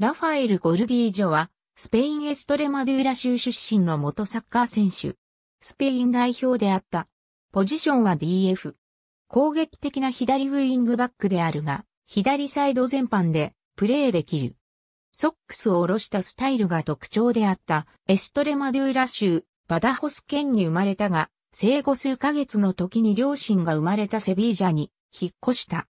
ラファエル・ゴルディージョは、スペインエストレマドゥーラ州出身の元サッカー選手。スペイン代表であった。ポジションは DF。攻撃的な左ウィングバックであるが、左サイド全般でプレーできる。ソックスを下ろしたスタイルが特徴であったエストレマドゥーラ州バダホス県に生まれたが、生後数ヶ月の時に両親が生まれたセビージャに引っ越した。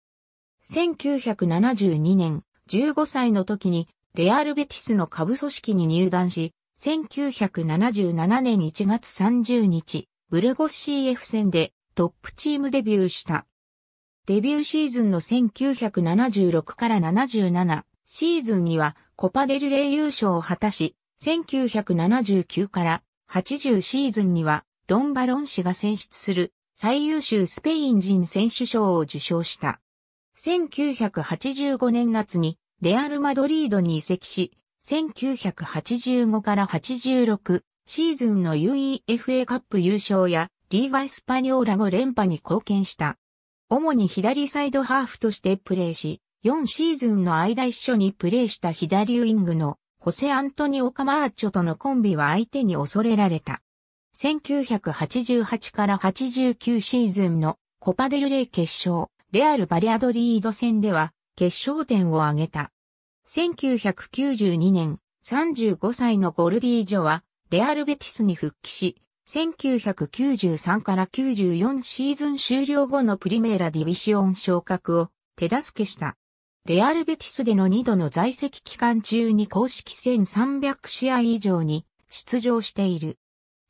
1972年15歳の時にレアルベティスの下部組織に入団し、1977年1月30日、ブルゴス CF 戦でトップチームデビューした。デビューシーズンの1976から77シーズンにはコパデルレイ優勝を果たし、1979から80シーズンにはドンバロン氏が選出する最優秀スペイン人選手賞を受賞した。1985年夏にレアル・マドリードに移籍し、1985から86シーズンの UEFA カップ優勝やリーガ・エスパニョーラ5連覇に貢献した。主に左サイドハーフとしてプレーし、4シーズンの間一緒にプレーした左ウィングのホセ・アントニオ・カマーチョとのコンビは相手に恐れられた。1988から89シーズンのコパデルレイ決勝、レアル・バリアドリード戦では決勝点を挙げた。1992年、35歳のゴルディージョは、レアルベティスに復帰し、1993から94シーズン終了後のプリメーラディビシオン昇格を手助けした。レアルベティスでの2度の在籍期間中に公式1300試合以上に出場している。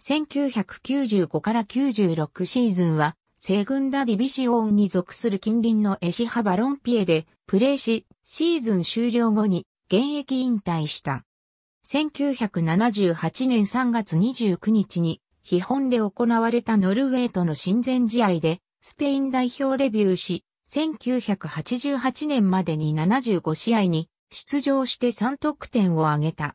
1995から96シーズンは、西軍ダディビシオンに属する近隣のエシハ・バロンピエでプレーし、シーズン終了後に現役引退した。1978年3月29日に、日本で行われたノルウェーとの親善試合で、スペイン代表デビューし、1988年までに75試合に出場して3得点を挙げた。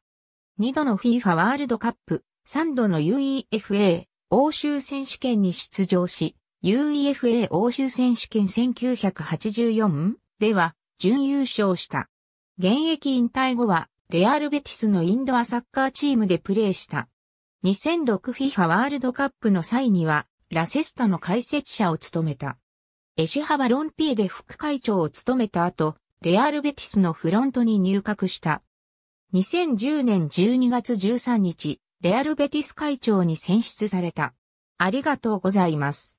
2度の FIFA ワールドカップ、3度の UEFA 欧州選手権に出場し、UEFA 欧州選手権1984では準優勝した。現役引退後は、レアルベティスのインドアサッカーチームでプレーした。2006FIFA ワールドカップの際には、ラセスタの解説者を務めた。エシハバロンピエで副会長を務めた後、レアルベティスのフロントに入閣した。2010年12月13日、レアルベティス会長に選出された。ありがとうございます。